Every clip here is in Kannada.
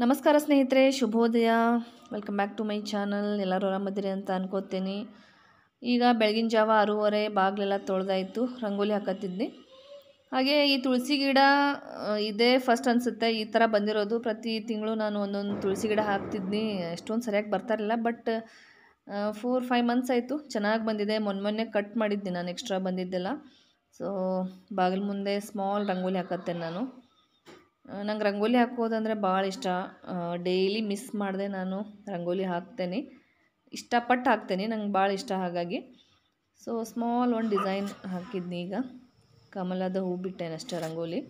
ನಮಸ್ಕಾರ ಸ್ನೇಹಿತರೆ ಶುಭೋದಯ welcome back to my channel ಎಲ್ಲರೂ ಆರಾಮದಿರಿ ಅಂತ ಅನ್ಕೋತೀನಿ ಈಗ ಬೆಳಗಿನ ಜಾವ ಆರೂವರೆ ಬಾಗಿಲೆಲ್ಲ ತೊಳೆದಾಯಿತು ರಂಗೋಲಿ ಹಾಕತ್ತಿದ್ನಿ ಹಾಗೆ ಈ ತುಳಸಿ ಗಿಡ ಇದೇ ಫಸ್ಟ್ ಅನಿಸುತ್ತೆ ಈ ಥರ ಬಂದಿರೋದು ಪ್ರತಿ ತಿಂಗಳು ನಾನು ಒಂದೊಂದು ತುಳಸಿ ಗಿಡ ಹಾಕ್ತಿದ್ನಿ ಎಷ್ಟೊಂದು ಸರಿಯಾಗಿ ಬರ್ತಾ ಇರಲಿಲ್ಲ ಬಟ್ ಫೋರ್ ಫೈವ್ ಮಂತ್ಸ್ ಆಯಿತು ಚೆನ್ನಾಗಿ ಬಂದಿದೆ ಮೊನ್ನೆ ಮೊನ್ನೆ ಕಟ್ ಮಾಡಿದ್ದೆ ನಾನು ಎಕ್ಸ್ಟ್ರಾ ಬಂದಿದ್ದೆಲ್ಲ ಸೊ ಬಾಗಿಲು ಮುಂದೆ ಸ್ಮಾಲ್ ರಂಗೋಲಿ ಹಾಕತ್ತೆ ನಾನು ನಂಗೆ ರಂಗೋಲಿ ಹಾಕೋದಂದರೆ ಭಾಳ ಇಷ್ಟ ಡೈಲಿ ಮಿಸ್ ಮಾಡಿದೆ ನಾನು ರಂಗೋಲಿ ಹಾಕ್ತೇನೆ ಇಷ್ಟಪಟ್ಟು ಹಾಕ್ತೇನೆ ನಂಗೆ ಭಾಳ ಇಷ್ಟ ಹಾಗಾಗಿ ಸೊ ಸ್ಮಾಲ್ ಒಂದು ಡಿಸೈನ್ ಹಾಕಿದ್ನಿ ಈಗ ಕಮಲದ ಹೂ ಬಿಟ್ಟೇನೆ ಅಷ್ಟೇ ರಂಗೋಲಿ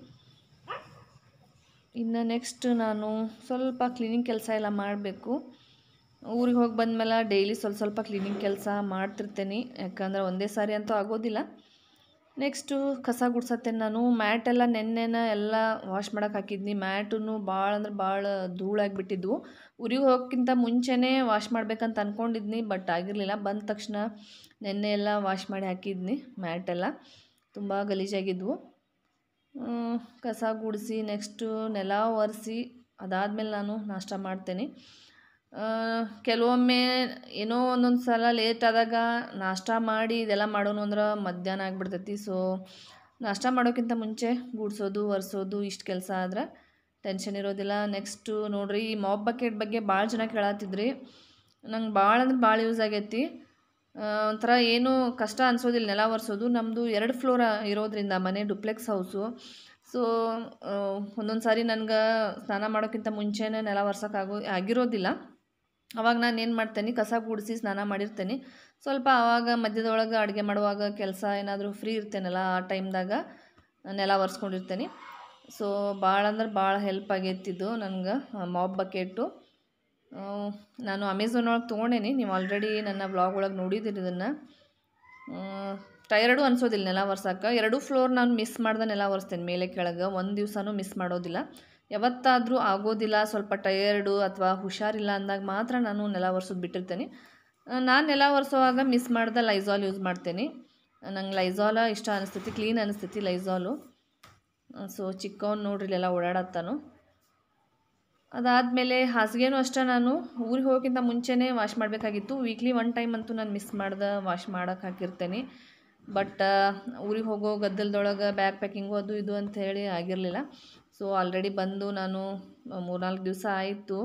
ಇನ್ನು ನೆಕ್ಸ್ಟ್ ನಾನು ಸ್ವಲ್ಪ ಕ್ಲೀನಿಂಗ್ ಕೆಲಸ ಎಲ್ಲ ಮಾಡಬೇಕು ಊರಿಗೆ ಹೋಗಿ ಬಂದಮೇಲೆ ಡೈಲಿ ಸ್ವಲ್ಪ ಸ್ವಲ್ಪ ಕ್ಲೀನಿಂಗ್ ಕೆಲಸ ಮಾಡ್ತಿರ್ತೇನೆ ಯಾಕಂದರೆ ಒಂದೇ ಸಾರಿ ಅಂತೂ ಆಗೋದಿಲ್ಲ ನೆಕ್ಸ್ಟು ಕಸ ಗುಡ್ಸತ್ತೆ ನಾನು ಮ್ಯಾಟೆಲ್ಲ ನೆನ್ನೆನ ಎಲ್ಲ ವಾಶ್ ಮಾಡೋಕೆ ಹಾಕಿದ್ನಿ ಮ್ಯಾಟೂ ಭಾಳ ಅಂದ್ರೆ ಭಾಳ ಧೂಳಾಗಿಬಿಟ್ಟಿದ್ವು ಉರಿಗೆ ಹೋಗೋಕ್ಕಿಂತ ಮುಂಚೆನೇ ವಾಶ್ ಮಾಡ್ಬೇಕಂತ ಅಂದ್ಕೊಂಡಿದ್ನಿ ಬಟ್ ಆಗಿರಲಿಲ್ಲ ಬಂದ ತಕ್ಷಣ ನೆನ್ನೆ ಎಲ್ಲ ವಾಶ್ ಮಾಡಿ ಹಾಕಿದ್ನಿ ಮ್ಯಾಟೆಲ್ಲ ತುಂಬ ಗಲೀಜಾಗಿದ್ವು ಕಸ ಗುಡಿಸಿ ನೆಕ್ಸ್ಟು ನೆಲ ಒರೆಸಿ ಅದಾದಮೇಲೆ ನಾನು ನಾಷ್ಟ ಮಾಡ್ತೇನೆ ಕೆಲವೊಮ್ಮೆ ಏನೋ ಒಂದೊಂದು ಸಲ ಲೇಟ್ ಆದಾಗ ನಾಷ್ಟ ಮಾಡಿ ಇದೆಲ್ಲ ಮಾಡೋನು ಅಂದ್ರೆ ಮಧ್ಯಾಹ್ನ ಆಗಿಬಿಡ್ತೈತಿ ಸೊ ನಾಷ್ಟ ಮಾಡೋಕ್ಕಿಂತ ಮುಂಚೆ ಗೂಡ್ಸೋದು ಒರೆಸೋದು ಇಷ್ಟು ಕೆಲಸ ಆದ್ರೆ ಟೆನ್ಷನ್ ಇರೋದಿಲ್ಲ ನೆಕ್ಸ್ಟು ನೋಡ್ರಿ ಈ ಮಾಪ್ ಬಕೆಟ್ ಬಗ್ಗೆ ಭಾಳ ಜನ ಕೇಳತ್ತಿದ್ರಿ ನಂಗೆ ಭಾಳ ಅಂದ್ರೆ ಭಾಳ ಯೂಸ್ ಆಗೈತಿ ಒಂಥರ ಏನೂ ಕಷ್ಟ ಅನಿಸೋದಿಲ್ಲ ನೆಲ ಒರೆಸೋದು ನಮ್ಮದು ಎರಡು ಫ್ಲೋರ ಇರೋದ್ರಿಂದ ಮನೆ ಡುಪ್ಲೆಕ್ಸ್ ಹೌಸು ಸೊ ಒಂದೊಂದು ಸಾರಿ ನನಗೆ ಸ್ನಾನ ಮಾಡೋಕ್ಕಿಂತ ಮುಂಚೆನೇ ನೆಲ ಒರ್ಸೋಕ್ಕಾಗೋ ಆಗಿರೋದಿಲ್ಲ ಅವಾಗ ನಾನು ಏನು ಮಾಡ್ತೇನೆ ಕಸ ಗುಡಿಸಿ ಸ್ನಾನ ಮಾಡಿರ್ತೇನೆ ಸ್ವಲ್ಪ ಆವಾಗ ಮಧ್ಯದೊಳಗೆ ಅಡುಗೆ ಮಾಡುವಾಗ ಕೆಲಸ ಏನಾದರೂ ಫ್ರೀ ಇರ್ತೇನಲ್ಲ ಆ ಟೈಮ್ದಾಗ ನೆಲ ಒರೆಸ್ಕೊಂಡಿರ್ತೇನೆ ಸೊ ಭಾಳ ಅಂದ್ರೆ ಭಾಳ ಹೆಲ್ಪ್ ಆಗೈತಿದ್ದು ನನಗೆ ಮಾಬ್ ಬಕೆಟು ನಾನು ಅಮೆಝಾನ್ ಒಳಗೆ ತೊಗೊಂಡೇನಿ ನೀವು ಆಲ್ರೆಡಿ ನನ್ನ ಬ್ಲಾಗ್ ಒಳಗೆ ನೋಡಿದ್ದೀರಿ ಇದನ್ನು ಟೈರಡು ಅನ್ಸೋದಿಲ್ಲ ನೆಲ ಒರ್ಸಕ್ಕೆ ಎರಡೂ ಫ್ಲೋರ್ ನಾನು ಮಿಸ್ ಮಾಡ್ದೆ ನೆಲ ಒರೆಸ್ತೇನೆ ಮೇಲೆ ಕೆಳಗೆ ಒಂದು ದಿವಸನೂ ಮಿಸ್ ಮಾಡೋದಿಲ್ಲ ಯಾವತ್ತಾದರೂ ಆಗೋದಿಲ್ಲ ಸ್ವಲ್ಪ ಟಯರ್ಡು ಅಥವಾ ಹುಷಾರಿಲ್ಲ ಅಂದಾಗ ಮಾತ್ರ ನಾನು ನೆಲ ಒರೆಸೋದು ಬಿಟ್ಟಿರ್ತೇನೆ ನಾನು ನೆಲ ಒರೆಸೋವಾಗ ಮಿಸ್ ಮಾಡ್ದೆ ಲೈಝಾಲ್ ಯೂಸ್ ಮಾಡ್ತೇನೆ ನಂಗೆ ಲೈಝಾಲ ಇಷ್ಟ ಅನಿಸ್ತೈತಿ ಕ್ಲೀನ್ ಅನಿಸ್ತೈತಿ ಲೈಝಾಲು ಸೊ ಚಿಕ್ಕವನು ನೋಡ್ರಿ ಎಲ್ಲ ಓಡಾಡತ್ತಾನು ಅದಾದಮೇಲೆ ಹಾಸಿಗೆನೂ ಅಷ್ಟೇ ನಾನು ಊರಿಗೆ ಹೋಗೋಕ್ಕಿಂತ ಮುಂಚೆನೇ ವಾಶ್ ಮಾಡಬೇಕಾಗಿತ್ತು ವೀಕ್ಲಿ ಒನ್ ಟೈಮ್ ಅಂತೂ ನಾನು ಮಿಸ್ ಮಾಡ್ದೆ ವಾಶ್ ಮಾಡೋಕೆ ಹಾಕಿರ್ತೇನೆ ಬಟ್ ಊರಿಗೆ ಹೋಗೋ ಗದ್ದಲದೊಳಗೆ ಬ್ಯಾಗ್ ಪ್ಯಾಕಿಂಗು ಅದು ಇದು ಅಂತ ಹೇಳಿ ಆಗಿರಲಿಲ್ಲ ಸೊ ಆಲ್ರೆಡಿ ಬಂದು ನಾನು ಮೂರ್ನಾಲ್ಕು ದಿವಸ ಆಯಿತು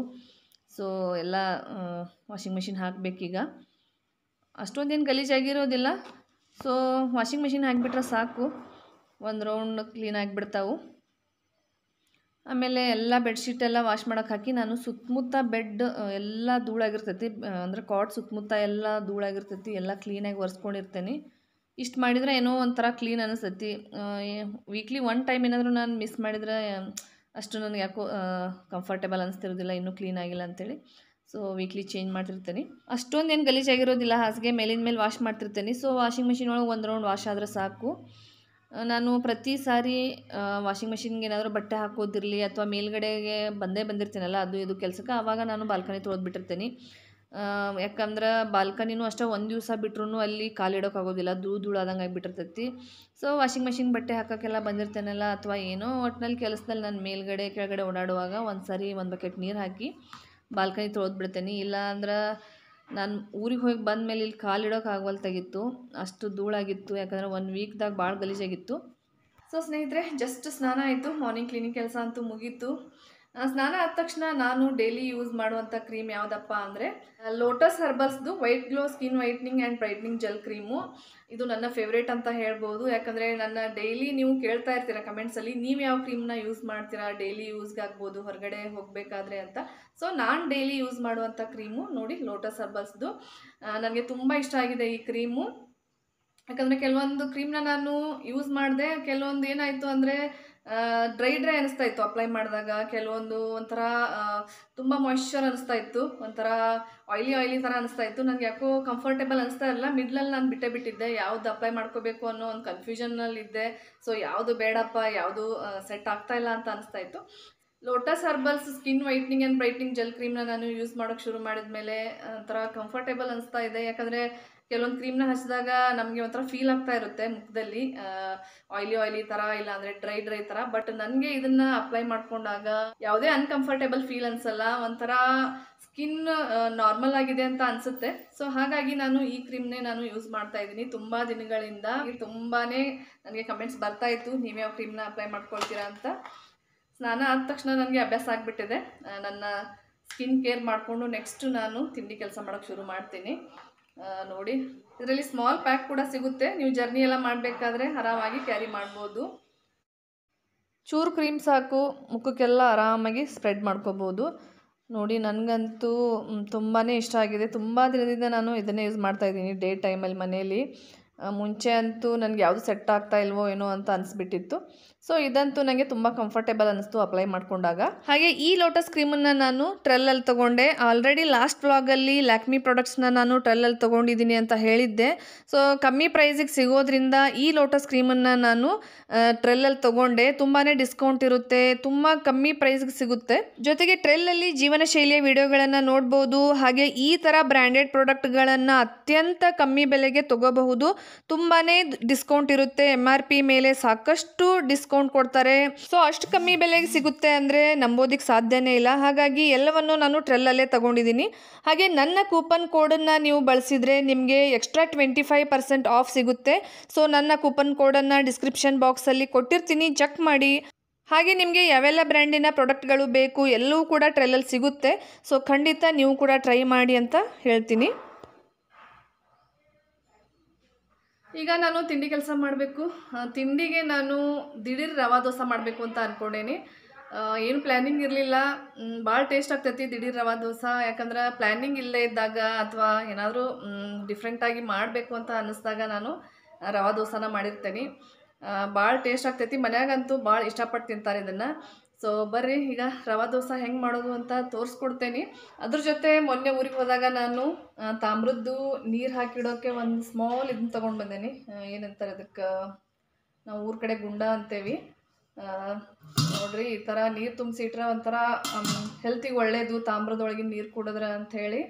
ಸೊ ಎಲ್ಲ ವಾಷಿಂಗ್ ಮೆಷಿನ್ ಹಾಕಬೇಕೀಗ ಅಷ್ಟೊಂದೇನು ಗಲೀಜಾಗಿರೋದಿಲ್ಲ ಸೊ ವಾಷಿಂಗ್ ಮೆಷಿನ್ ಹಾಕಿಬಿಟ್ರೆ ಸಾಕು ಒಂದು ರೌಂಡ್ ಕ್ಲೀನ್ ಆಗಿಬಿಡ್ತಾವು ಆಮೇಲೆ ಎಲ್ಲ ಬೆಡ್ಶೀಟ್ ಎಲ್ಲ ವಾಶ್ ಮಾಡೋಕೆ ಹಾಕಿ ನಾನು ಸುತ್ತಮುತ್ತ ಬೆಡ್ ಎಲ್ಲ ಧೂಳಾಗಿರ್ತೈತಿ ಅಂದರೆ ಕಾಟ್ ಸುತ್ತಮುತ್ತ ಎಲ್ಲ ಧೂಳಾಗಿರ್ತೈತಿ ಎಲ್ಲ ಕ್ಲೀನಾಗಿ ಒರೆಸ್ಕೊಂಡಿರ್ತೇನೆ ಇಷ್ಟು ಮಾಡಿದರೆ ಏನೋ ಒಂಥರ ಕ್ಲೀನ್ ಅನಿಸ್ತೈತಿ ವೀಕ್ಲಿ ಒನ್ ಟೈಮ್ ಏನಾದರೂ ನಾನು ಮಿಸ್ ಮಾಡಿದರೆ ಅಷ್ಟು ನನಗೆ ಯಾಕೋ ಕಂಫರ್ಟೇಬಲ್ ಅನಿಸ್ತಿರೋದಿಲ್ಲ ಇನ್ನೂ ಕ್ಲೀನ್ ಆಗಿಲ್ಲ ಅಂತೇಳಿ ಸೊ ವೀಕ್ಲಿ ಚೇಂಜ್ ಮಾಡ್ತಿರ್ತೀನಿ ಅಷ್ಟೊಂದು ಏನು ಗಲೀಜಾಗಿರೋದಿಲ್ಲ ಹಾಸಿಗೆ ಮೇಲಿನ ಮೇಲೆ ವಾಶ್ ಮಾಡ್ತಿರ್ತೀನಿ ಸೊ ವಾಷಿಂಗ್ ಮೆಷಿನ್ ಒಳಗೆ ಒಂದು ರೌಂಡ್ ವಾಶ್ ಆದರೆ ಸಾಕು ನಾನು ಪ್ರತಿ ಸಾರಿ ವಾಷಿಂಗ್ ಮೆಷಿನ್ಗೆ ಏನಾದರೂ ಬಟ್ಟೆ ಹಾಕೋದಿರಲಿ ಅಥವಾ ಮೇಲ್ಗಡೆಗೆ ಬಂದೇ ಬಂದಿರ್ತೀನಲ್ಲ ಅದು ಇದು ಕೆಲಸಕ್ಕೆ ಆವಾಗ ನಾನು ಬಾಲ್ಕನಿ ತೊಳೆದ್ಬಿಟ್ಟಿರ್ತೀನಿ ಯಾಕಂದ್ರೆ ಬಾಲ್ಕನಿನೂ ಅಷ್ಟೇ ಒಂದು ದಿವಸ ಬಿಟ್ರೂ ಅಲ್ಲಿ ಆಗೋದಿಲ್ಲ ಧೂಳು ಧೂಳಾದಂಗೆ ಆಗಿಬಿಟ್ಟಿರ್ತೈತಿ ಸೊ ವಾಷಿಂಗ್ ಮೆಷಿನ್ ಬಟ್ಟೆ ಹಾಕೋಕ್ಕೆಲ್ಲ ಬಂದಿರ್ತೇನೆಲ್ಲ ಅಥವಾ ಏನೋ ಒಟ್ಟಿನಲ್ಲಿ ಕೆಲಸದಲ್ಲಿ ನಾನು ಮೇಲ್ಗಡೆ ಕೆಳಗಡೆ ಓಡಾಡುವಾಗ ಒಂದು ಸರಿ ಒಂದು ಬಕೆಟ್ ನೀರು ಹಾಕಿ ಬಾಲ್ಕನಿ ತೊಳೆದ್ಬಿಡ್ತೇನೆ ಇಲ್ಲ ಅಂದ್ರೆ ನಾನು ಊರಿಗೆ ಹೋಗಿ ಬಂದ ಮೇಲೆ ಇಲ್ಲಿ ಕಾಲಿಡೋಕೆ ತೆಗಿತ್ತು ಅಷ್ಟು ಧೂಳಾಗಿತ್ತು ಯಾಕಂದರೆ ಒಂದು ವೀಕ್ದಾಗ ಭಾಳ ಗಲೀಜಾಗಿತ್ತು ಸೊ ಸ್ನೇಹಿತರೆ ಜಸ್ಟ್ ಸ್ನಾನ ಆಯಿತು ಮಾರ್ನಿಂಗ್ ಕ್ಲಿನಿಕ್ ಕೆಲಸ ಅಂತೂ ಮುಗೀತು ಸ್ನಾನ ಆದ ತಕ್ಷಣ ನಾನು ಡೈಲಿ ಯೂಸ್ ಮಾಡುವಂಥ ಕ್ರೀಮ್ ಯಾವುದಪ್ಪ ಅಂದರೆ ಲೋಟಸ್ ಹರ್ಬಲ್ಸ್ದು white glow skin whitening and brightening gel cream ಇದು ನನ್ನ ಫೇವ್ರೇಟ್ ಅಂತ ಹೇಳ್ಬೋದು ಯಾಕಂದರೆ ನನ್ನ ಡೈಲಿ ನೀವು ಕೇಳ್ತಾ ಇರ್ತೀರ ಕಮೆಂಟ್ಸಲ್ಲಿ ನೀವು ಯಾವ ಕ್ರೀಮ್ನ ಯೂಸ್ ಮಾಡ್ತೀರಾ ಡೈಲಿ ಯೂಸ್ಗೆ ಆಗ್ಬೋದು ಹೊರಗಡೆ ಹೋಗಬೇಕಾದ್ರೆ ಅಂತ ಸೊ ನಾನು ಡೈಲಿ ಯೂಸ್ ಮಾಡುವಂಥ ಕ್ರೀಮು ನೋಡಿ ಲೋಟಸ್ ಹರ್ಬಲ್ಸ್ದು ನನಗೆ ತುಂಬ ಇಷ್ಟ ಆಗಿದೆ ಈ ಕ್ರೀಮು ಯಾಕಂದರೆ ಕೆಲವೊಂದು ಕ್ರೀಮ್ನ ನಾನು ಯೂಸ್ ಮಾಡಿದೆ ಕೆಲವೊಂದು ಏನಾಯಿತು ಅಂದರೆ ಡ್ರೈ ಡ್ರೈ ಅನಿಸ್ತಾ ಇತ್ತು ಅಪ್ಲೈ ಮಾಡಿದಾಗ ಕೆಲವೊಂದು ಒಂಥರ ತುಂಬ ಮಾಯ್ಶ್ಚರ್ ಅನಿಸ್ತಾ ಇತ್ತು ಒಂಥರ ಆಯ್ಲಿ ಆಯ್ಲಿ ಥರ ಅನಿಸ್ತಾ ಇತ್ತು ನನಗೆ ಯಾಕೋ ಕಂಫರ್ಟೇಬಲ್ ಅನಿಸ್ತಾ ಇಲ್ಲ ಮಿಡ್ಲಲ್ಲಿ ನಾನು ಬಿಟ್ಟೇ ಬಿಟ್ಟಿದ್ದೆ ಯಾವ್ದು ಅಪ್ಲೈ ಮಾಡ್ಕೋಬೇಕು ಅನ್ನೋ ಒಂದು ಕನ್ಫ್ಯೂಷನಲ್ಲಿದ್ದೆ ಸೊ ಯಾವುದು ಬೇಡಪ್ಪ ಯಾವುದು ಸೆಟ್ ಆಗ್ತಾ ಇಲ್ಲ ಅಂತ ಅನಿಸ್ತಾ ಇತ್ತು Lotus Herbals skin whitening and brightening gel ಕ್ರೀಮ್ನ ನಾನು ಯೂಸ್ ಮಾಡೋಕ್ಕೆ ಶುರು ಮಾಡಿದ ಮೇಲೆ ಒಂಥರ ಕಂಫರ್ಟೇಬಲ್ ಅನಿಸ್ತಾ ಇದೆ ಯಾಕಂದರೆ ಕೆಲವೊಂದು ಕ್ರೀಮ್ನ ಹಚ್ಚಿದಾಗ ನಮಗೆ ಒಂಥರ ಫೀಲ್ ಆಗ್ತಾ ಇರುತ್ತೆ ಮುಖದಲ್ಲಿ ಆಯ್ಲಿ ಆಯ್ಲಿ ಥರ ಇಲ್ಲ ಅಂದರೆ ಡ್ರೈ ಡ್ರೈ ಥರ ಬಟ್ ನನಗೆ ಇದನ್ನ ಅಪ್ಲೈ ಮಾಡ್ಕೊಂಡಾಗ ಯಾವುದೇ ಅನ್ಕಂಫರ್ಟೇಬಲ್ ಫೀಲ್ ಅನ್ಸಲ್ಲ ಒಂಥರ ಸ್ಕಿನ್ ನಾರ್ಮಲ್ ಆಗಿದೆ ಅಂತ ಅನ್ಸುತ್ತೆ ಸೊ ಹಾಗಾಗಿ ನಾನು ಈ ಕ್ರೀಮ್ನೇ ನಾನು ಯೂಸ್ ಮಾಡ್ತಾ ಇದ್ದೀನಿ ತುಂಬ ದಿನಗಳಿಂದ ತುಂಬಾ ನನಗೆ ಕಮೆಂಟ್ಸ್ ಬರ್ತಾ ಇತ್ತು ನೀವೇ ಆ ಕ್ರೀಮ್ನ ಅಪ್ಲೈ ಮಾಡ್ಕೊಳ್ತೀರಾ ಅಂತ ಸ್ನಾನ ಆದ ತಕ್ಷಣ ನನಗೆ ಅಭ್ಯಾಸ ಆಗ್ಬಿಟ್ಟಿದೆ ನನ್ನ ಸ್ಕಿನ್ ಕೇರ್ ಮಾಡಿಕೊಂಡು ನೆಕ್ಸ್ಟ್ ನಾನು ತಿಂಡಿ ಕೆಲಸ ಮಾಡೋಕ್ಕೆ ಶುರು ಮಾಡ್ತೀನಿ ನೋಡಿ ಇದರಲ್ಲಿ ಸ್ಮಾಲ್ ಪ್ಯಾಕ್ ಕೂಡ ಸಿಗುತ್ತೆ ನೀವು ಜರ್ನಿ ಎಲ್ಲ ಮಾಡಬೇಕಾದ್ರೆ ಆರಾಮಾಗಿ ಕ್ಯಾರಿ ಮಾಡ್ಬೋದು ಚೂರು ಕ್ರೀಮ್ ಸಾಕು ಮುಖಕ್ಕೆಲ್ಲ ಆರಾಮಾಗಿ ಸ್ಪ್ರೆಡ್ ಮಾಡ್ಕೋಬೋದು ನೋಡಿ ನನಗಂತೂ ತುಂಬಾ ಇಷ್ಟ ಆಗಿದೆ ತುಂಬ ದಿನದಿಂದ ನಾನು ಇದನ್ನೇ ಯೂಸ್ ಮಾಡ್ತಾಯಿದ್ದೀನಿ ಡೇ ಟೈಮಲ್ಲಿ ಮನೆಯಲ್ಲಿ ಮುಂಚೆ ಅಂತೂ ನನಗೆ ಯಾವುದು ಸೆಟ್ ಆಗ್ತಾ ಇಲ್ವೋ ಏನೋ ಅಂತ ಅನಿಸ್ಬಿಟ್ಟಿತ್ತು ಸೊ ಇದಂತೂ ನನಗೆ ತುಂಬ ಕಂಫರ್ಟೇಬಲ್ ಅನ್ನಿಸ್ತು ಅಪ್ಲೈ ಮಾಡಿಕೊಂಡಾಗ ಹಾಗೆ ಈ ಲೋಟಸ್ ಕ್ರೀಮನ್ನು ನಾನು ಟ್ರೆಲ್ಲಲ್ಲಿ ತೊಗೊಂಡೆ ಆಲ್ರೆಡಿ ಲಾಸ್ಟ್ ವ್ಲಾಗಲ್ಲಿ ಲ್ಯಾಕ್ಮಿ ಪ್ರಾಡಕ್ಟ್ಸ್ನ ನಾನು ಟ್ರೆಲ್ಲಲ್ಲಿ ತೊಗೊಂಡಿದ್ದೀನಿ ಅಂತ ಹೇಳಿದ್ದೆ ಸೊ ಕಮ್ಮಿ ಪ್ರೈಸಿಗೆ ಸಿಗೋದ್ರಿಂದ ಈ ಲೋಟಸ್ ಕ್ರೀಮನ್ನು ನಾನು ಟ್ರೆಲ್ಲಲ್ಲಿ ತೊಗೊಂಡೆ ತುಂಬಾ ಡಿಸ್ಕೌಂಟ್ ಇರುತ್ತೆ ತುಂಬ ಕಮ್ಮಿ ಪ್ರೈಸ್ಗೆ ಸಿಗುತ್ತೆ ಜೊತೆಗೆ ಟ್ರೆಲ್ಲಲ್ಲಿ ಜೀವನ ಶೈಲಿಯ ವಿಡಿಯೋಗಳನ್ನು ನೋಡ್ಬೋದು ಹಾಗೆ ಈ ಥರ ಬ್ರ್ಯಾಂಡೆಡ್ ಪ್ರಾಡಕ್ಟ್ಗಳನ್ನು ಅತ್ಯಂತ ಕಮ್ಮಿ ಬೆಲೆಗೆ ತೊಗೋಬಹುದು ತುಂಬಾ ಡಿಸ್ಕೌಂಟ್ ಇರುತ್ತೆ ಎಮ್ ಆರ್ ಪಿ ಮೇಲೆ ಸಾಕಷ್ಟು ಡಿಸ್ಕೌಂಟ್ ಡಿಸ್ಕೌಂಟ್ ಕೊಡ್ತಾರೆ ಸೊ ಅಷ್ಟು ಕಮ್ಮಿ ಬೆಲೆಗೆ ಸಿಗುತ್ತೆ ಅಂದರೆ ನಂಬೋದಿಕ್ಕೆ ಸಾಧ್ಯನೇ ಇಲ್ಲ ಹಾಗಾಗಿ ಎಲ್ಲವನ್ನು ನಾನು ಟ್ರೆಲ್ಲಲ್ಲೇ ತಗೊಂಡಿದ್ದೀನಿ ಹಾಗೆ ನನ್ನ ಕೂಪನ್ ಕೋಡನ್ನು ನೀವು ಬಳಸಿದರೆ ನಿಮಗೆ extra twenty five percent off ಸಿಗುತ್ತೆ ಸೊ ನನ್ನ ಕೂಪನ್ ಕೋಡನ್ನು ಡಿಸ್ಕ್ರಿಪ್ಷನ್ ಬಾಕ್ಸಲ್ಲಿ ಕೊಟ್ಟಿರ್ತೀನಿ ಚೆಕ್ ಮಾಡಿ ಹಾಗೆ ನಿಮಗೆ ಯಾವೆಲ್ಲ ಬ್ರ್ಯಾಂಡಿನ ಪ್ರಾಡಕ್ಟ್ಗಳು ಬೇಕು ಎಲ್ಲವೂ ಕೂಡ ಟ್ರೆಲ್ಲಲ್ಲಿ ಸಿಗುತ್ತೆ ಸೊ ಖಂಡಿತ ನೀವು ಕೂಡ ಟ್ರೈ ಮಾಡಿ ಅಂತ ಹೇಳ್ತೀನಿ ಈಗ ನಾನು ತಿಂಡಿ ಕೆಲಸ ಮಾಡಬೇಕು ತಿಂಡಿಗೆ ನಾನು ದಿಢೀರ್ ರವಾ ದೋಸೆ ಮಾಡಬೇಕು ಅಂತ ಅಂದ್ಕೊಂಡೇನಿ ಏನು ಪ್ಲ್ಯಾನಿಂಗ್ ಇರಲಿಲ್ಲ ಭಾಳ ಟೇಸ್ಟ್ ಆಗ್ತೈತಿ ದಿಢೀರ್ ರವಾ ದೋಸೆ ಯಾಕಂದ್ರೆ ಪ್ಲ್ಯಾನಿಂಗ್ ಇಲ್ಲೇ ಇದ್ದಾಗ ಅಥವಾ ಏನಾದರೂ ಡಿಫ್ರೆಂಟಾಗಿ ಮಾಡಬೇಕು ಅಂತ ಅನ್ನಿಸ್ದಾಗ ನಾನು ರವಾ ದೋಸೆನ ಮಾಡಿರ್ತೇನೆ ಭಾಳ ಟೇಸ್ಟ್ ಆಗ್ತೈತಿ ಮನೆಯಾಗಂತೂ ಭಾಳ ಇಷ್ಟಪಟ್ಟು ತಿಂತಾರೆ ಇದನ್ನು ಸೊ ಬರ್ರಿ ಈಗ ರವಾ ದೋಸೆ ಹೆಂಗೆ ಮಾಡೋದು ಅಂತ ತೋರಿಸ್ಕೊಡ್ತೇನೆ ಅದ್ರ ಜೊತೆ ಮೊನ್ನೆ ಊರಿಗೆ ಹೋದಾಗ ನಾನು ತಾಮ್ರದ್ದು ನೀರು ಹಾಕಿಡೋಕ್ಕೆ ಒಂದು ಸ್ಮಾಲ್ ಇದನ್ನು ತೊಗೊಂಡು ಬಂದೇನಿ ಏನಂತಾರೆ ಅದಕ್ಕೆ ನಾವು ಊರ ಕಡೆ ಗುಂಡ ಅಂತೇವಿ ನೋಡ್ರಿ ಈ ಥರ ನೀರು ತುಂಬಿಸಿ ತುಂಬಿಸಿಟ್ರೆ ಒಂಥರ ಹೆಲ್ತಿಗೆ ಒಳ್ಳೇದು ತಾಮ್ರದೊಳಗೆ ನೀರು ಕುಡಿದ್ರೆ ಅಂಥೇಳಿ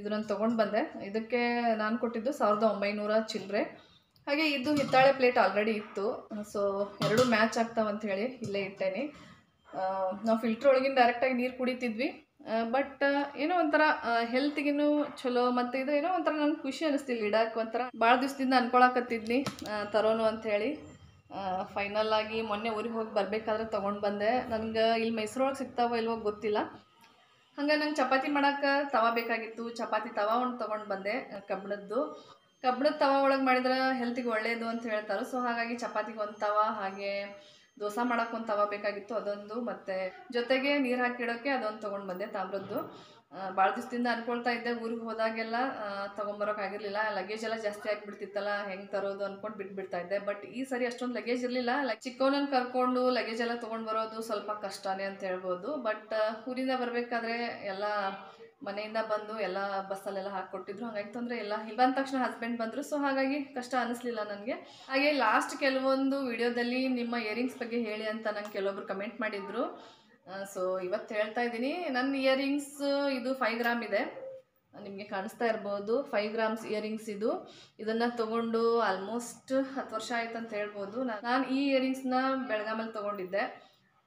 ಇದನ್ನು ತೊಗೊಂಡು ಬಂದೆ ಇದಕ್ಕೆ ನಾನು ಕೊಟ್ಟಿದ್ದು ಸಾವಿರದ ಒಂಬೈನೂರ ಚಿಲ್ಲರೆ ಹಾಗೆ ಇದು ಹಿತ್ತಾಳೆ ಪ್ಲೇಟ್ ಆಲ್ರೆಡಿ ಇತ್ತು ಸೊ ಎರಡು ಮ್ಯಾಚ್ ಆಗ್ತಾವಂಥೇಳಿ ಇಲ್ಲೇ ಇಟ್ಟೇನೆ ನಾವು ಫಿಲ್ಟ್ರ್ ಒಳಗಿನ ಡೈರೆಕ್ಟಾಗಿ ನೀರು ಕುಡಿತಿದ್ವಿ ಬಟ್ ಏನೋ ಒಂಥರ ಹೆಲ್ತಿಗೇನು ಚಲೋ ಮತ್ತು ಇದು ಏನೋ ಒಂಥರ ನನಗೆ ಖುಷಿ ಅನಿಸ್ತಿಲ್ಲ ಇಡಕ್ಕೆ ಒಂಥರ ಭಾಳ ದಿವಸದಿಂದ ಅನ್ಕೊಳಕತ್ತಿದ್ನಿ ತರೋನು ಅಂಥೇಳಿ ಫೈನಲ್ ಆಗಿ ಮೊನ್ನೆ ಊರಿಗೆ ಹೋಗಿ ಬರಬೇಕಾದ್ರೆ ತೊಗೊಂಡು ಬಂದೆ ನನಗೆ ಇಲ್ಲಿ ಮೈಸೂರೊಳಗೆ ಸಿಗ್ತಾವೋ ಇಲ್ವೋ ಗೊತ್ತಿಲ್ಲ ಹಂಗೆ ನಂಗೆ ಚಪಾತಿ ಮಾಡೋಕ್ಕೆ ತವಾ ಬೇಕಾಗಿತ್ತು ಚಪಾತಿ ತವ ಒಂದು ತೊಗೊಂಡು ಬಂದೆ ಕಬ್ಬಣದ್ದು ಕಬ್ಬಣದ ತವ ಒಳಗೆ ಮಾಡಿದ್ರೆ ಹೆಲ್ತಿಗೆ ಒಳ್ಳೆಯದು ಅಂತ ಹೇಳ್ತಾರೆ ಸೊ ಹಾಗಾಗಿ ಚಪಾತಿಗೆ ಒಂದು ತವಾ ಹಾಗೆ ದೋಸೆ ಮಾಡಕ್ ಒಂದು ತವ ಬೇಕಾಗಿತ್ತು ಅದೊಂದು ಮತ್ತೆ ಜೊತೆಗೆ ನೀರು ಹಾಕಿಡೋಕ್ಕೆ ಅದೊಂದು ತೊಗೊಂಡು ಬಂದೆ ತಾಮ್ರದ್ದು ಭಾಳ ದಿವಸದಿಂದ ಅನ್ಕೊಳ್ತಾ ಇದ್ದೆ ಊರಿಗೆ ಹೋದಾಗೆಲ್ಲ ತೊಗೊಂಬರೋಕ್ಕಾಗಿರಲಿಲ್ಲ ಲಗೇಜ್ ಎಲ್ಲ ಜಾಸ್ತಿ ಆಗಿಬಿಡ್ತಿತ್ತಲ್ಲ ಹೆಂಗೆ ತರೋದು ಅಂದ್ಕೊಂಡು ಬಿಟ್ಬಿಡ್ತಾ ಇದ್ದೆ ಬಟ್ ಈ ಸರಿ ಅಷ್ಟೊಂದು ಲಗೇಜ್ ಇರಲಿಲ್ಲ ಚಿಕ್ಕವನನ್ನು ಕರ್ಕೊಂಡು ಲಗೇಜ್ ಎಲ್ಲ ತೊಗೊಂಡು ಬರೋದು ಸ್ವಲ್ಪ ಕಷ್ಟನೇ ಅಂತ ಹೇಳ್ಬೋದು ಬಟ್ ಊರಿಂದ ಬರಬೇಕಾದ್ರೆ ಎಲ್ಲ ಮನೆಯಿಂದ ಬಂದು ಎಲ್ಲ ಬಸ್ಸಲ್ಲೆಲ್ಲ ಹಾಕ್ಕೊಟ್ಟಿದ್ರು ಹಂಗಾಗಿ ತೊಂದರೆ ಇಲ್ಲ ಇಲ್ಲಿ ಬಂದ ತಕ್ಷಣ ಹಸ್ಬೆಂಡ್ ಬಂದರು ಸೊ ಹಾಗಾಗಿ ಕಷ್ಟ ಅನಿಸ್ಲಿಲ್ಲ ನನಗೆ ಹಾಗೆ ಲಾಸ್ಟ್ ಕೆಲವೊಂದು ವಿಡಿಯೋದಲ್ಲಿ ನಿಮ್ಮ ಇಯರಿಂಗ್ಸ್ ಬಗ್ಗೆ ಹೇಳಿ ಅಂತ ನಂಗೆ ಕೆಲವೊಬ್ರು ಕಮೆಂಟ್ ಮಾಡಿದರು ಸೊ ಇವತ್ತು ಹೇಳ್ತಾ ಇದ್ದೀನಿ ನನ್ನ ಇಯರಿಂಗ್ಸ್ ಇದು ಫೈವ್ ಗ್ರಾಮ್ ಇದೆ ನಿಮಗೆ ಕಾಣಿಸ್ತಾ ಇರ್ಬೋದು ಫೈವ್ ಗ್ರಾಮ್ಸ್ ಇಯರಿಂಗ್ಸ್ ಇದು ಇದನ್ನು ತೊಗೊಂಡು ಆಲ್ಮೋಸ್ಟ್ ಹತ್ತು ವರ್ಷ ಆಯ್ತು ಅಂತ ಹೇಳ್ಬೋದು ನಾನು ಈ ಇಯರಿಂಗ್ಸ್ನ ಬೆಳಗಾಮಲ್ಲಿ ತೊಗೊಂಡಿದ್ದೆ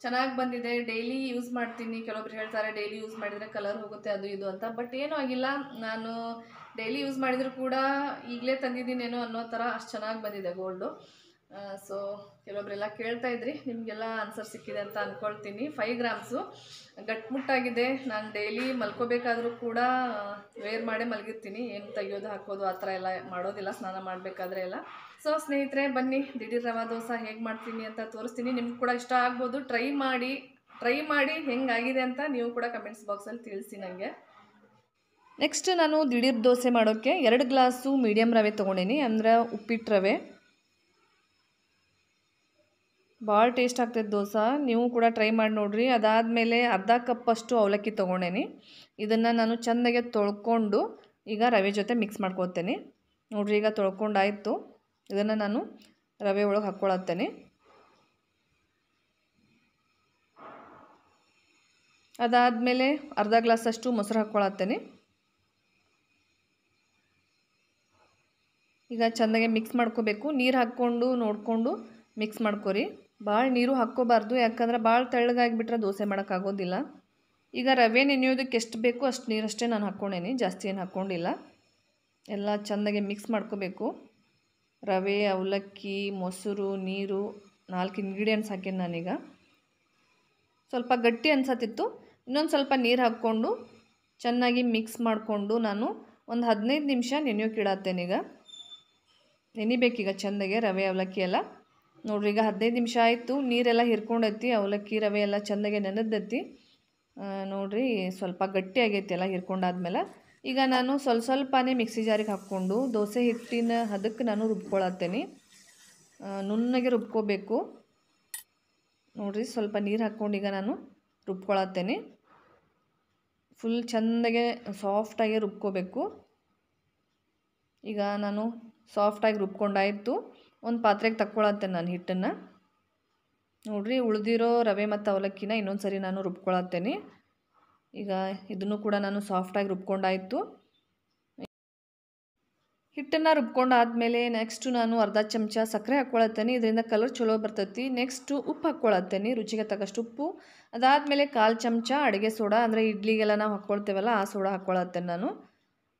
ಚೆನ್ನಾಗಿ ಬಂದಿದೆ ಡೈಲಿ ಯೂಸ್ ಮಾಡ್ತೀನಿ ಕೆಲವೊಬ್ರು ಹೇಳ್ತಾರೆ ಡೈಲಿ ಯೂಸ್ ಮಾಡಿದರೆ ಕಲರ್ ಹೋಗುತ್ತೆ ಅದು ಇದು ಅಂತ ಬಟ್ ಏನೂ ಆಗಿಲ್ಲ ನಾನು ಡೈಲಿ ಯೂಸ್ ಮಾಡಿದರೂ ಕೂಡ ಈಗಲೇ ತಂದಿದ್ದೀನೇನೋ ಅನ್ನೋ ಥರ ಅಷ್ಟು ಚೆನ್ನಾಗಿ ಬಂದಿದೆ ಗೋಲ್ಡು ಸೊ ಕೆಲವೊಬ್ರೆಲ್ಲ ಕೇಳ್ತಾ ಇದ್ರಿ ನಿಮಗೆಲ್ಲ ಆನ್ಸರ್ ಸಿಕ್ಕಿದೆ ಅಂತ ಅಂದ್ಕೊಳ್ತೀನಿ ಫೈವ್ ಗ್ರಾಮ್ಸು ಗಟ್ಮುಟ್ಟಾಗಿದೆ ನಾನು ಡೈಲಿ ಮಲ್ಕೋಬೇಕಾದ್ರೂ ಕೂಡ ವೇರ್ ಮಾಡೇ ಮಲಗಿರ್ತೀನಿ ಏನು ತೆಗಿಯೋದು ಹಾಕೋದು ಆ ಥರ ಎಲ್ಲ ಮಾಡೋದಿಲ್ಲ ಸ್ನಾನ ಮಾಡಬೇಕಾದ್ರೆ ಎಲ್ಲ ಸೊ ಸ್ನೇಹಿತರೆ ಬನ್ನಿ ದಿಢೀರ್ ರವಾ ದೋಸೆ ಹೇಗೆ ಮಾಡ್ತೀನಿ ಅಂತ ತೋರಿಸ್ತೀನಿ ನಿಮ್ಗೆ ಕೂಡ ಇಷ್ಟ ಆಗ್ಬೋದು ಟ್ರೈ ಮಾಡಿ ಟ್ರೈ ಮಾಡಿ ಹೆಂಗಾಗಿದೆ ಅಂತ ನೀವು ಕೂಡ ಕಮೆಂಟ್ಸ್ ಬಾಕ್ಸಲ್ಲಿ ತಿಳಿಸಿ ನನಗೆ ನೆಕ್ಸ್ಟ್ ನಾನು ದಿಢೀರ್ ದೋಸೆ ಮಾಡೋಕ್ಕೆ ಎರಡು ಗ್ಲಾಸು ಮೀಡಿಯಮ್ ರವೆ ತೊಗೊಂಡೀನಿ ಅಂದರೆ ಉಪ್ಪಿಟ್ಟು ರವೆ ಭಾಳ ಟೇಸ್ಟ್ ಆಗ್ತದೆ ದೋಸೆ ನೀವು ಕೂಡ ಟ್ರೈ ಮಾಡಿ ನೋಡಿರಿ ಅದಾದಮೇಲೆ ಅರ್ಧ ಕಪ್ಪಷ್ಟು ಅವಲಕ್ಕಿ ತೊಗೊಂಡೇನಿ ಇದನ್ನು ನಾನು ಚೆಂದಾಗೆ ತೊಳ್ಕೊಂಡು ಈಗ ರವೆ ಜೊತೆ ಮಿಕ್ಸ್ ಮಾಡ್ಕೊತೇನೆ ನೋಡ್ರಿ ಈಗ ತೊಳ್ಕೊಂಡಾಯಿತು ಇದನ್ನು ನಾನು ರವೆ ಒಳಗೆ ಹಾಕ್ಕೊಳತ್ತೇನೆ ಅದಾದಮೇಲೆ ಅರ್ಧ ಗ್ಲಾಸಷ್ಟು ಮೊಸರು ಹಾಕ್ಕೊಳತ್ತೇನೆ ಈಗ ಚೆನ್ನಾಗಿ ಮಿಕ್ಸ್ ಮಾಡ್ಕೋಬೇಕು ನೀರು ಹಾಕ್ಕೊಂಡು ನೋಡಿಕೊಂಡು ಮಿಕ್ಸ್ ಮಾಡ್ಕೊರಿ ಭಾಳ ನೀರು ಹಾಕ್ಕೋಬಾರ್ದು ಯಾಕಂದ್ರೆ ಭಾಳ ತೆಳ್ಳಗಾಗಿಬಿಟ್ರೆ ದೋಸೆ ಮಾಡೋಕ್ಕಾಗೋದಿಲ್ಲ ಈಗ ರವೆ ನೆನೆಯೋದಕ್ಕೆ ಎಷ್ಟು ಬೇಕೋ ಅಷ್ಟು ನೀರಷ್ಟೇ ನಾನು ಹಾಕ್ಕೊಂಡೇನಿ ಜಾಸ್ತಿ ಏನು ಹಾಕ್ಕೊಂಡಿಲ್ಲ ಎಲ್ಲ ಚೆಂದಾಗೆ ಮಿಕ್ಸ್ ಮಾಡ್ಕೋಬೇಕು ರವೆ ಅವಲಕ್ಕಿ ಮೊಸರು ನೀರು ನಾಲ್ಕು ಇಂಗ್ರೀಡಿಯೆಂಟ್ಸ್ ಹಾಕಿನಿ ನಾನೀಗ ಸ್ವಲ್ಪ ಗಟ್ಟಿ ಅನ್ಸತ್ತಿತ್ತು ಇನ್ನೊಂದು ಸ್ವಲ್ಪ ನೀರು ಹಾಕ್ಕೊಂಡು ಚೆನ್ನಾಗಿ ಮಿಕ್ಸ್ ಮಾಡಿಕೊಂಡು ನಾನು ಒಂದು ಹದಿನೈದು ನಿಮಿಷ ನೆನೆಯೋಕ್ಕಿಡತ್ತೇನೀಗ ನೆನಿಬೇಕೀಗ ಚೆಂದಗೆ ರವೆ ಅವಲಕ್ಕಿ ಎಲ್ಲ ನೋಡ್ರಿ ಈಗ ಹದಿನೈದು ನಿಮಿಷ ಆಯಿತು ನೀರೆಲ್ಲ ಹಿರ್ಕೊಂಡೈತಿ ಅವಲಕ್ಕಿ ರವೆ ಎಲ್ಲ ಚೆಂದಾಗೆ ನೆನೆದೈತಿ ನೋಡಿರಿ ಸ್ವಲ್ಪ ಗಟ್ಟಿ ಆಗೈತಿ ಎಲ್ಲ ಹಿರ್ಕೊಂಡಾದ್ಮೇಲೆ ಈಗ ನಾನು ಸ್ವಲ್ಪ ಸ್ವಲ್ಪನೇ ಮಿಕ್ಸಿ ಜಾರಿಗೆ ಹಾಕ್ಕೊಂಡು ದೋಸೆ ಹಿಟ್ಟಿನ ಹದಕ್ಕೆ ನಾನು ರುಬ್ಕೊಳತ್ತೇನೆ ನುಣ್ಣಗೆ ರುಬ್ಕೋಬೇಕು ನೋಡಿರಿ ಸ್ವಲ್ಪ ನೀರು ಹಾಕ್ಕೊಂಡು ಈಗ ನಾನು ರುಬ್ಕೊಳತ್ತೇನೆ ಫುಲ್ ಚೆಂದಾಗೆ ಸಾಫ್ಟಾಗಿ ರುಬ್ಕೋಬೇಕು ಈಗ ನಾನು ಸಾಫ್ಟಾಗಿ ರುಬ್ಕೊಂಡಾಯಿತು ಒಂದು ಪಾತ್ರೆಗೆ ತಕ್ಕೊಳತ್ತೇನೆ ನಾನು ಹಿಟ್ಟನ್ನು ನೋಡಿರಿ ಉಳಿದಿರೋ ರವೆ ಮತ್ತು ಅವಲಕ್ಕಿನ ಇನ್ನೊಂದು ಸರಿ ನಾನು ರುಬ್ಕೊಳತ್ತೇನೆ ಈಗ ಇದನ್ನು ಕೂಡ ನಾನು ಸಾಫ್ಟಾಗಿ ರುಬ್ಕೊಂಡಾಯಿತು ಹಿಟ್ಟನ್ನು ರುಬ್ಕೊಂಡಾದಮೇಲೆ ನೆಕ್ಸ್ಟು ನಾನು ಅರ್ಧ ಚಮಚ ಸಕ್ಕರೆ ಹಾಕ್ಕೊಳತ್ತೇನೆ ಇದರಿಂದ ಕಲರ್ ಚಲೋ ಬರ್ತೈತಿ ನೆಕ್ಸ್ಟು ಉಪ್ಪು ಹಾಕ್ಕೊಳತ್ತೇನೆ ರುಚಿಗೆ ತಕ್ಕಷ್ಟು ಉಪ್ಪು ಅದಾದಮೇಲೆ ಕಾಲು ಚಮಚ ಅಡುಗೆ ಸೋಡಾ ಅಂದರೆ ಇಡ್ಲಿಗೆಲ್ಲ ನಾವು ಹಾಕ್ಕೊಳ್ತೇವಲ್ಲ ಆ ಸೋಡಾ ಹಾಕ್ಕೊಳತ್ತೇನೆ ನಾನು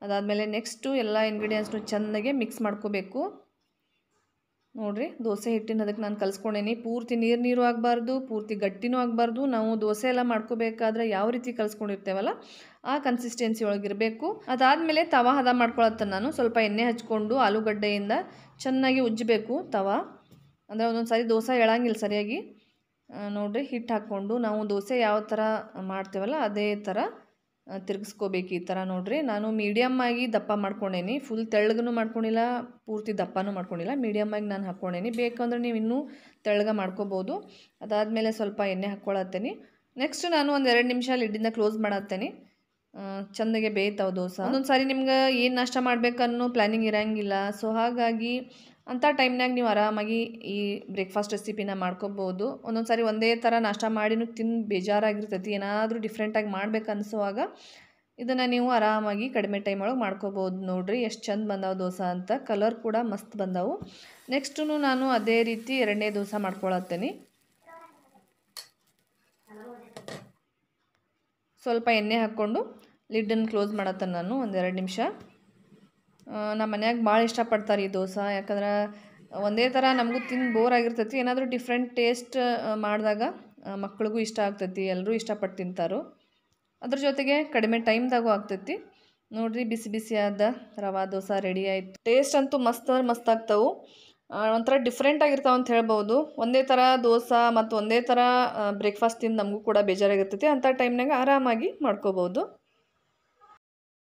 ಅದಾದಮೇಲೆ ನೆಕ್ಸ್ಟು ಎಲ್ಲ ಇಂಗ್ರೀಡಿಯೆಂಟ್ಸ್ನು ಚೆನ್ನಾಗೆ ಮಿಕ್ಸ್ ಮಾಡ್ಕೋಬೇಕು ನೋಡಿರಿ ದೋಸೆ ಹಿಟ್ಟಿನ ಅದಕ್ಕೆ ನಾನು ಕಲಿಸ್ಕೊಂಡೇನಿ ಪೂರ್ತಿ ನೀರು ನೀರು ಆಗಬಾರ್ದು ಪೂರ್ತಿ ಗಟ್ಟಿನೂ ಆಗಬಾರ್ದು ನಾವು ದೋಸೆ ಎಲ್ಲ ಮಾಡ್ಕೋಬೇಕಾದ್ರೆ ಯಾವ ರೀತಿ ಕಲ್ಸ್ಕೊಂಡಿರ್ತೇವಲ್ಲ ಆ ಕನ್ಸಿಸ್ಟೆನ್ಸಿ ಒಳಗಿರಬೇಕು ಅದಾದಮೇಲೆ ತವ ಹದ ಮಾಡ್ಕೊಳತ್ತೆ ನಾನು ಸ್ವಲ್ಪ ಎಣ್ಣೆ ಹಚ್ಕೊಂಡು ಆಲೂಗಡ್ಡೆಯಿಂದ ಚೆನ್ನಾಗಿ ಉಜ್ಜಬೇಕು ತವ ಅಂದರೆ ಒಂದೊಂದು ಸಾರಿ ದೋಸೆ ಹೇಳಂಗಿಲ್ಲ ಸರಿಯಾಗಿ ನೋಡಿರಿ ಹಿಟ್ಟು ಹಾಕ್ಕೊಂಡು ನಾವು ದೋಸೆ ಯಾವ ಥರ ಮಾಡ್ತೇವಲ್ಲ ಅದೇ ಥರ ತಿರುಗಿಸ್ಕೋಬೇಕು ಈ ಥರ ನೋಡಿರಿ ನಾನು ಮೀಡಿಯಮ್ ಆಗಿ ದಪ್ಪ ಮಾಡ್ಕೊಂಡೇನಿ ಫುಲ್ ತೆಳ್ಳಗೂ ಮಾಡ್ಕೊಂಡಿಲ್ಲ ಪೂರ್ತಿ ದಪ್ಪನೂ ಮಾಡ್ಕೊಂಡಿಲ್ಲ ಮೀಡಿಯಮ್ಮಾಗಿ ಆಗಿ ನಾನು ಹಾಕ್ಕೊಂಡೇನಿ ಬೇಕಂದ್ರೆ ನೀವು ಇನ್ನೂ ತೆಳ್ಳಗೆ ಮಾಡ್ಕೋಬೋದು ಅದಾದಮೇಲೆ ಸ್ವಲ್ಪ ಎಣ್ಣೆ ಹಾಕ್ಕೊಳತ್ತೇನೆ ನೆಕ್ಸ್ಟ್ ನಾನು ಒಂದು ಎರಡು ನಿಮಿಷ ಲಿಡ್ಡಿಂದ ಕ್ಲೋಸ್ ಮಾಡತ್ತೇನೆ ಚಂದಗೆ ಬೇಯ್ತಾವೆ ದೋಸೆ ಒಂದೊಂದು ಸಾರಿ ನಿಮ್ಗೆ ಏನು ನಾಷ್ಟ ಮಾಡಬೇಕನ್ನೋ ಪ್ಲ್ಯಾನಿಂಗ್ ಇರೋಂಗಿಲ್ಲ ಸೊ ಹಾಗಾಗಿ ಅಂಥ ಟೈಮ್ನಾಗ ನೀವು ಆರಾಮಾಗಿ ಈ ಬ್ರೇಕ್ಫಾಸ್ಟ್ ರೆಸಿಪಿನ ಮಾಡ್ಕೊಬೋದು ಒಂದೊಂದು ಸಾರಿ ಒಂದೇ ಥರ ನಾಷ್ಟ ಮಾಡಿನೂ ತಿಂದು ಬೇಜಾರಾಗಿರ್ತೈತಿ ಏನಾದರೂ ಡಿಫ್ರೆಂಟಾಗಿ ಮಾಡ್ಬೇಕು ಅನಿಸುವಾಗ ಇದನ್ನು ನೀವು ಆರಾಮಾಗಿ ಕಡಿಮೆ ಟೈಮ್ ಒಳಗೆ ಮಾಡ್ಕೋಬೋದು ನೋಡಿರಿ ಎಷ್ಟು ಚಂದ ಬಂದವು ದೋಸೆ ಅಂತ ಕಲರ್ ಕೂಡ ಮಸ್ತ್ ಬಂದವು ನೆಕ್ಸ್ಟು ನಾನು ಅದೇ ರೀತಿ ಎರಡನೇ ದೋಸೆ ಮಾಡ್ಕೊಳತ್ತೇನೆ ಸ್ವಲ್ಪ ಎಣ್ಣೆ ಹಾಕ್ಕೊಂಡು ಲಿಡ್ಡನ್ನು ಕ್ಲೋಸ್ ಮಾಡತ್ತೆ ನಾನು ಒಂದೆರಡು ನಿಮಿಷ ನಮ್ಮ ಮನ್ಯಾಗ ಭಾಳ ಇಷ್ಟಪಡ್ತಾರೆ ಈ ದೋಸೆ ಯಾಕಂದ್ರೆ ಒಂದೇ ಥರ ನಮಗೂ ತಿಂದು ಬೋರ್ ಆಗಿರ್ತೈತಿ ಏನಾದರೂ ಡಿಫ್ರೆಂಟ್ ಟೇಸ್ಟ್ ಮಾಡಿದಾಗ ಮಕ್ಳಿಗೂ ಇಷ್ಟ ಆಗ್ತೈತಿ ಎಲ್ಲರೂ ಇಷ್ಟಪಟ್ಟು ತಿಂತಾರೋ ಅದ್ರ ಜೊತೆಗೆ ಕಡಿಮೆ ಟೈಮ್ದಾಗೂ ಆಗ್ತೈತಿ ನೋಡಿರಿ ಬಿಸಿ ಬಿಸಿಯಾದ ಆದ ರವಾ ದೋಸೆ ರೆಡಿ ಆಯಿತು ಟೇಸ್ಟ್ ಅಂತೂ ಮಸ್ತ್ ಅಂದ್ರೆ ಮಸ್ತ್ ಆಗ್ತಾವೆ ಒಂಥರ ಡಿಫ್ರೆಂಟ್ ಆಗಿರ್ತಾವೆ ಅಂತ ಹೇಳ್ಬೋದು ಒಂದೇ ಥರ ದೋಸೆ ಮತ್ತು ಒಂದೇ ಥರ ಬ್ರೇಕ್ಫಾಸ್ಟ್ ತಿಂದು ನಮಗೂ ಕೂಡ ಬೇಜಾರಾಗಿರ್ತೈತಿ ಅಂಥ ಟೈಮ್ನಾಗ ಆರಾಮಾಗಿ ಮಾಡ್ಕೋಬೋದು